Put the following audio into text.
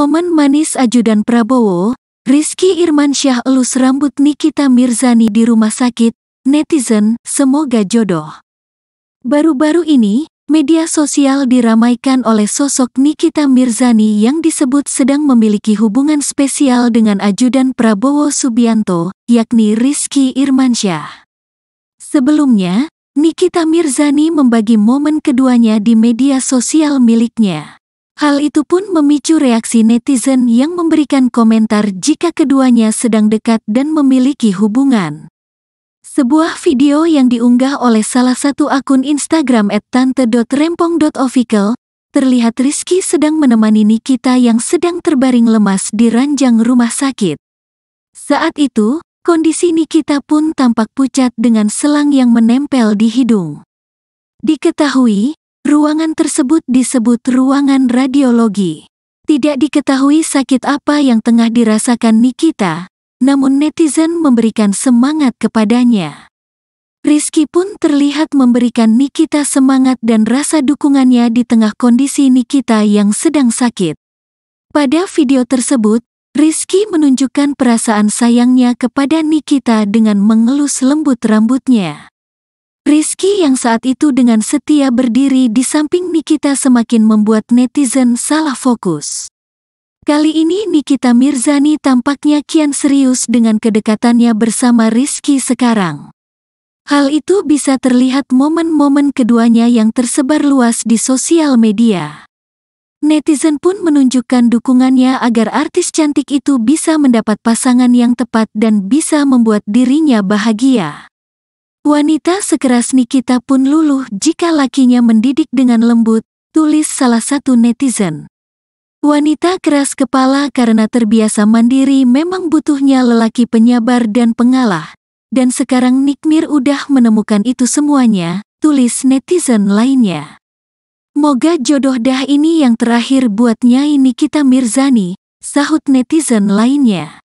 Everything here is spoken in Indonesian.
Momen manis ajudan Prabowo, Rizky Irman Syah elus rambut Nikita Mirzani di rumah sakit, netizen, semoga jodoh. Baru-baru ini, media sosial diramaikan oleh sosok Nikita Mirzani yang disebut sedang memiliki hubungan spesial dengan ajudan Prabowo Subianto, yakni Rizky Irman Syah. Sebelumnya, Nikita Mirzani membagi momen keduanya di media sosial miliknya. Hal itu pun memicu reaksi netizen yang memberikan komentar jika keduanya sedang dekat dan memiliki hubungan. Sebuah video yang diunggah oleh salah satu akun Instagram @tante.rempong.official terlihat Rizky sedang menemani Nikita yang sedang terbaring lemas di ranjang rumah sakit. Saat itu, kondisi Nikita pun tampak pucat dengan selang yang menempel di hidung. Diketahui, Ruangan tersebut disebut ruangan radiologi. Tidak diketahui sakit apa yang tengah dirasakan Nikita, namun netizen memberikan semangat kepadanya. Rizky pun terlihat memberikan Nikita semangat dan rasa dukungannya di tengah kondisi Nikita yang sedang sakit. Pada video tersebut, Rizky menunjukkan perasaan sayangnya kepada Nikita dengan mengelus lembut rambutnya. Rizky yang saat itu dengan setia berdiri di samping Nikita semakin membuat netizen salah fokus. Kali ini Nikita Mirzani tampaknya kian serius dengan kedekatannya bersama Rizky sekarang. Hal itu bisa terlihat momen-momen keduanya yang tersebar luas di sosial media. Netizen pun menunjukkan dukungannya agar artis cantik itu bisa mendapat pasangan yang tepat dan bisa membuat dirinya bahagia. Wanita sekeras Nikita pun luluh jika lakinya mendidik dengan lembut, tulis salah satu netizen. Wanita keras kepala karena terbiasa mandiri memang butuhnya lelaki penyabar dan pengalah. Dan sekarang Nikmir udah menemukan itu semuanya, tulis netizen lainnya. Moga jodoh dah ini yang terakhir buat Nyai Nikita Mirzani, sahut netizen lainnya.